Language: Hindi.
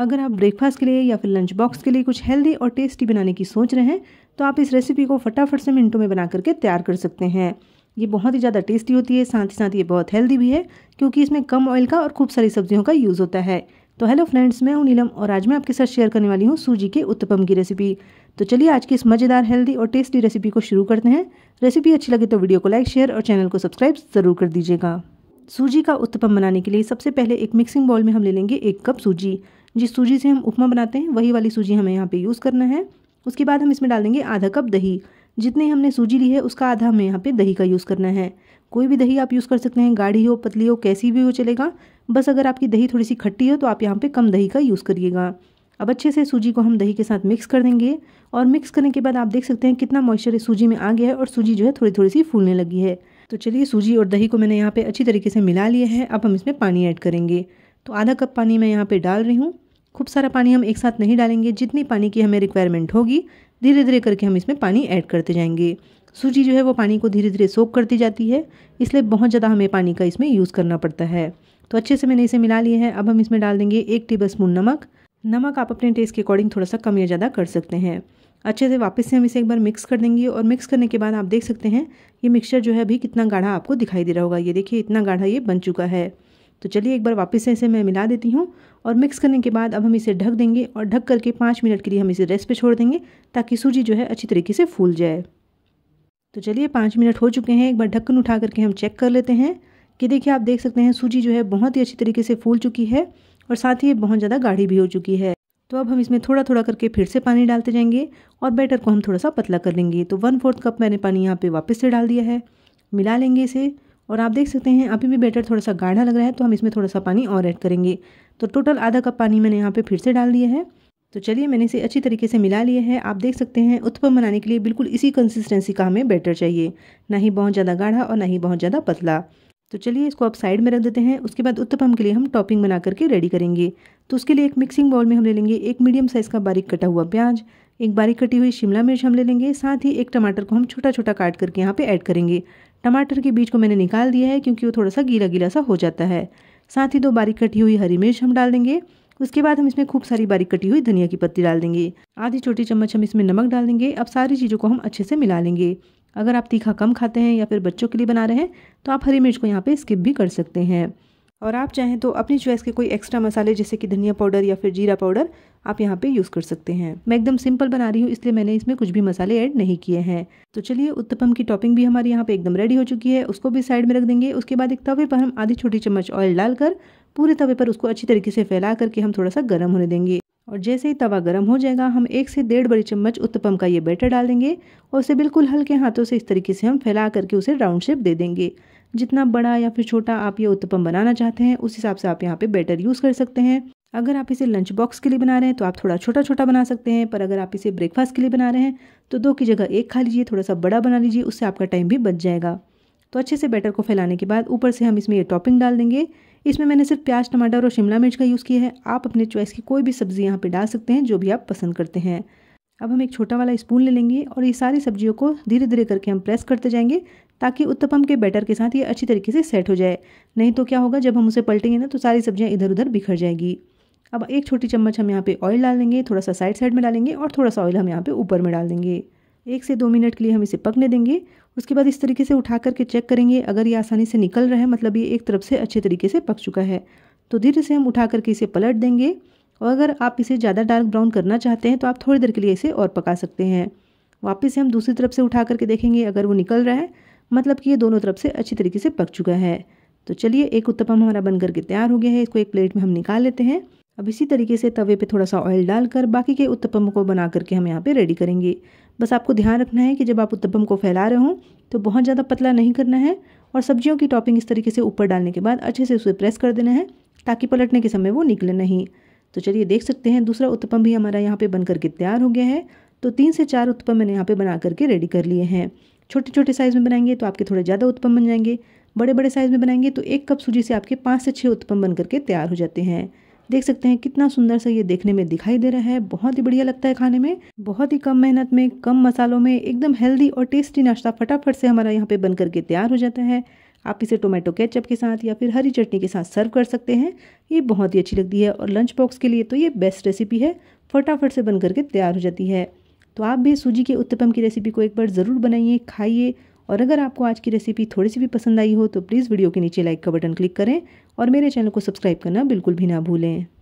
अगर आप ब्रेकफास्ट के लिए या फिर लंच बॉक्स के लिए कुछ हेल्दी और टेस्टी बनाने की सोच रहे हैं तो आप इस रेसिपी को फटाफट से मिनटों में बना करके तैयार कर सकते हैं ये बहुत ही ज़्यादा टेस्टी होती है साथ ही साथ ये बहुत हेल्दी भी है क्योंकि इसमें कम ऑयल का और खूब सारी सब्जियों का यूज़ होता है तो हेलो फ्रेंड्स मैं हूँ नीलम और आज मैं आपके साथ शेयर करने वाली हूँ सूजी के उत्तपम की रेसिपी तो चलिए आज की इस मज़ेदार हेल्दी और टेस्टी रेसिपी को शुरू करते हैं रेसिपी अच्छी लगे तो वीडियो को लाइक शेयर और चैनल को सब्सक्राइब ज़रूर कर दीजिएगा सूजी का उत्तपम बनाने के लिए सबसे पहले एक मिक्सिंग बॉल में हम ले लेंगे एक कप सूजी जिस सूजी से हम उपमा बनाते हैं वही वाली सूजी हमें यहाँ पे यूज़ करना है उसके बाद हम इसमें डाल देंगे आधा कप दही जितनी हमने सूजी ली है उसका आधा हमें यहाँ पे दही का यूज़ करना है कोई भी दही आप यूज़ कर सकते हैं गाढ़ी हो पतली हो कैसी भी हो चलेगा बस अगर आपकी दही थोड़ी सी खट्टी हो तो आप यहाँ पर कम दही का यूज़ करिएगा अब अच्छे से सूजी को हम दही के साथ मिक्स कर देंगे और मिक्स करने के बाद आप देख सकते हैं कितना मॉइस्चर इस सूजी में आ गया है और सूजी जो है थोड़ी थोड़ी सी फूलने लगी है तो चलिए सूजी और दही को मैंने यहाँ पे अच्छी तरीके से मिला लिया है अब हम इसमें पानी ऐड करेंगे तो आधा कप पानी मैं यहाँ पे डाल रही हूँ खूब सारा पानी हम एक साथ नहीं डालेंगे जितनी पानी की हमें रिक्वायरमेंट होगी धीरे धीरे करके हम इसमें पानी ऐड करते जाएंगे सूजी जो है वो पानी को धीरे धीरे सोख करती जाती है इसलिए बहुत ज़्यादा हमें पानी का इसमें यूज़ करना पड़ता है तो अच्छे से मैंने इसे मिला लिया है अब हम इसमें डाल देंगे एक टेबल स्पून नमक नमक आप अपने टेस्ट के अकॉर्डिंग थोड़ा सा कम या ज़्यादा कर सकते हैं अच्छे से वापस से हम इसे एक बार मिक्स कर देंगे और मिक्स करने के बाद आप देख सकते हैं ये मिक्सचर जो है अभी कितना गाढ़ा आपको दिखाई दे रहा होगा ये देखिए इतना गाढ़ा ये बन चुका है तो चलिए एक बार वापस से इसे मैं मिला देती हूँ और मिक्स करने के बाद अब हम इसे ढक देंगे और ढक करके पाँच मिनट के लिए हम इसे रेस्ट पे छोड़ देंगे ताकि सूजी जो है अच्छी तरीके से फूल जाए तो चलिए पाँच मिनट हो चुके हैं एक बार ढक्कन उठा करके हम चेक कर लेते हैं कि देखिए आप देख सकते हैं सूजी जो है बहुत ही अच्छी तरीके से फूल चुकी है और साथ ही बहुत ज़्यादा गाढ़ी भी हो चुकी है तो अब हम इसमें थोड़ा थोड़ा करके फिर से पानी डालते जाएंगे और बैटर को हम थोड़ा सा पतला कर लेंगे तो वन फोर्थ कप मैंने पानी यहाँ पर वापस से डाल दिया है मिला लेंगे इसे और आप देख सकते हैं अभी भी बैटर थोड़ा सा गाढ़ा लग रहा है तो हम इसमें थोड़ा सा पानी और ऐड करेंगे तो टोटल आधा कप पानी मैंने यहाँ पे फिर से डाल दिया है तो चलिए मैंने इसे अच्छी तरीके से मिला लिया है आप देख सकते हैं उत्पम बनाने के लिए बिल्कुल इसी कंसिस्टेंसी का हमें बैटर चाहिए ना ही बहुत ज़्यादा गाढ़ा और ना ही बहुत ज़्यादा पतला तो चलिए इसको आप साइड में रख देते हैं उसके बाद उत्तपम के लिए हम टॉपिंग बना करके रेडी करेंगे तो उसके लिए एक मिक्सिंग बाउल में हम ले लेंगे एक मीडियम साइज़ का बारीक कटा हुआ प्याज एक बारीक कटी हुई शिमला मिर्च हम ले लेंगे साथ ही एक टमाटर को हम छोटा छोटा काट करके यहाँ पे ऐड करेंगे टमाटर के बीज को मैंने निकाल दिया है क्योंकि वो थोड़ा सा गीला गीला सा हो जाता है साथ ही दो बारीक कटी हुई हरी मिर्च हम डाल देंगे उसके बाद हम इसमें खूब सारी बारीक कटी हुई धनिया की पत्ती डाल देंगे आधी छोटी चम्मच हम इसमें नमक डाल देंगे अब सारी चीज़ों को हम अच्छे से मिला लेंगे अगर आप तीखा कम खाते हैं या फिर बच्चों के लिए बना रहे हैं तो आप हरी मिर्च को यहाँ पर स्किप भी कर सकते हैं और आप चाहें तो अपनी चॉइस के कोई एक्स्ट्रा मसाले जैसे कि धनिया पाउडर या फिर जीरा पाउडर आप यहाँ पे यूज़ कर सकते हैं मैं एकदम सिंपल बना रही हूँ इसलिए मैंने इसमें कुछ भी मसाले ऐड नहीं किए हैं तो चलिए उत्तपम की टॉपिंग भी हमारे यहाँ पे एकदम रेडी हो चुकी है उसको भी साइड में रख देंगे उसके बाद एक तवे पर हम आधी छोटी चम्मच ऑयल डालकर पूरे तवे पर उसको अच्छी तरीके से फैला करके हम थोड़ा सा गर्म होने देंगे और जैसे ही तवा गर्म हो जाएगा हम एक से डेढ़ बड़ी चम्मच उत्तपम का ये बैटर डालेंगे और उसे बिल्कुल हल्के हाथों से इस तरीके से हम फैला करके उसे राउंड शेप दे देंगे जितना बड़ा या फिर छोटा आप ये उत्तपम बनाना चाहते हैं उस हिसाब से आप यहाँ पे बैटर यूज़ कर सकते हैं अगर आप इसे लंच बॉक्स के लिए बना रहे हैं तो आप थोड़ा छोटा छोटा बना सकते हैं पर अगर आप इसे ब्रेकफास्ट के लिए बना रहे हैं तो दो की जगह एक खा लीजिए थोड़ा सा बड़ा बना लीजिए उससे आपका टाइम भी बच जाएगा तो अच्छे से बैटर को फैलाने के बाद ऊपर से हम इसमें ये टॉपिंग डाल देंगे इसमें मैंने सिर्फ प्याज टमाटर और शिमला मिर्च का यूज़ किया है आप अपने चॉइस की कोई भी सब्ज़ी यहाँ पर डाल सकते हैं जो भी आप पसंद करते हैं अब हम एक छोटा वाला स्पून ले लेंगे और ये सारी सब्जियों को धीरे धीरे करके हम प्रेस करते जाएंगे ताकि उत्तपम के बैटर के साथ ये अच्छी तरीके से सेट हो जाए नहीं तो क्या होगा जब हम उसे पलटेंगे ना तो सारी सब्जियाँ इधर उधर बिखर जाएगी अब एक छोटी चम्मच हम यहाँ पे ऑयल डाल देंगे थोड़ा सा साइड साइड में डालेंगे और थोड़ा सा ऑयल हम यहाँ पर ऊपर में डाल देंगे एक से दो मिनट के लिए हम इसे पकने देंगे उसके बाद इस तरीके से उठा करके चेक करेंगे अगर ये आसानी से निकल रहा है मतलब ये एक तरफ से अच्छे तरीके से पक चुका है तो धीरे से हम उठा करके इसे पलट देंगे और अगर आप इसे ज़्यादा डार्क ब्राउन करना चाहते हैं तो आप थोड़ी देर के लिए इसे और पका सकते हैं वापस से हम दूसरी तरफ से उठा करके देखेंगे अगर वो निकल रहा है मतलब कि ये दोनों तरफ से अच्छी तरीके से पक चुका है तो चलिए एक उत्तपम हमारा बन करके तैयार हो गया है इसको एक प्लेट में हम निकाल लेते हैं अब इसी तरीके से तवे पे थोड़ा सा ऑयल डालकर बाकी के उत्तपम को बना करके हम यहाँ पे रेडी करेंगे बस आपको ध्यान रखना है कि जब आप उत्तपम को फैला रहे हों तो बहुत ज़्यादा पतला नहीं करना है और सब्जियों की टॉपिंग इस तरीके से ऊपर डालने के बाद अच्छे से उसे प्रेस कर देना है ताकि पलटने के समय वो निकले नहीं तो चलिए देख सकते हैं दूसरा उत्तपम भी हमारा यहाँ पर बन करके तैयार हो गया है तो तीन से चार उत्पम मैंने यहाँ पर बना करके रेडी कर लिए हैं छोटे छोटे साइज़ में बनाएंगे तो आपके थोड़े ज़्यादा उत्पम बन जाएंगे बड़े बड़े साइज़ में बनाएंगे तो एक कप सूजी से आपके पाँच से छः उत्पम बन करके तैयार हो जाते हैं देख सकते हैं कितना सुंदर सा ये देखने में दिखाई दे रहा है बहुत ही बढ़िया लगता है खाने में बहुत ही कम मेहनत में कम मसालों में एकदम हेल्दी और टेस्टी नाश्ता फटाफट से हमारा यहाँ पे बन करके तैयार हो जाता है आप इसे टोमेटो केचप के साथ या फिर हरी चटनी के साथ सर्व कर सकते हैं ये बहुत ही अच्छी लगती है और लंच बॉक्स के लिए तो ये बेस्ट रेसिपी है फटाफट से बन करके तैयार हो जाती है तो आप भी सूजी के उत्तपम की रेसिपी को एक बार ज़रूर बनाइए खाइए और अगर आपको आज की रेसिपी थोड़ी सी भी पसंद आई हो तो प्लीज़ वीडियो के नीचे लाइक का बटन क्लिक करें और मेरे चैनल को सब्सक्राइब करना बिल्कुल भी ना भूलें